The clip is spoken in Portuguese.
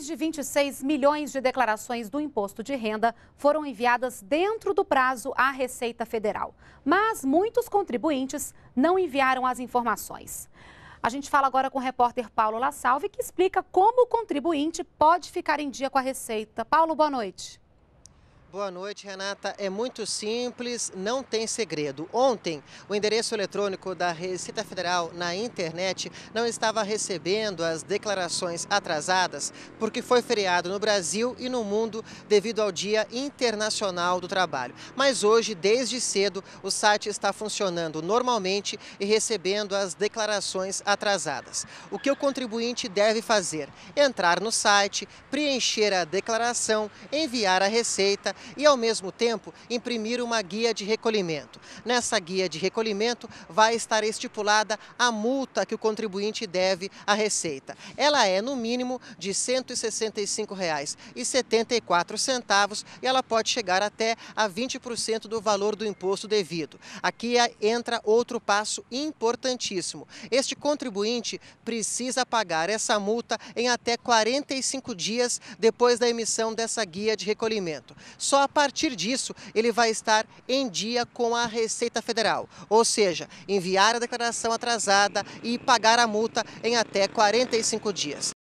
Mais de 26 milhões de declarações do imposto de renda foram enviadas dentro do prazo à Receita Federal, mas muitos contribuintes não enviaram as informações. A gente fala agora com o repórter Paulo La Salve, que explica como o contribuinte pode ficar em dia com a Receita. Paulo, boa noite. Boa noite, Renata. É muito simples, não tem segredo. Ontem, o endereço eletrônico da Receita Federal na internet não estava recebendo as declarações atrasadas porque foi feriado no Brasil e no mundo devido ao Dia Internacional do Trabalho. Mas hoje, desde cedo, o site está funcionando normalmente e recebendo as declarações atrasadas. O que o contribuinte deve fazer? Entrar no site, preencher a declaração, enviar a receita e, ao mesmo tempo, imprimir uma guia de recolhimento. Nessa guia de recolhimento vai estar estipulada a multa que o contribuinte deve à Receita. Ela é, no mínimo, de R$ 165,74 e ela pode chegar até a 20% do valor do imposto devido. Aqui é, entra outro passo importantíssimo. Este contribuinte precisa pagar essa multa em até 45 dias depois da emissão dessa guia de recolhimento. Só a partir disso ele vai estar em dia com a Receita Federal, ou seja, enviar a declaração atrasada e pagar a multa em até 45 dias.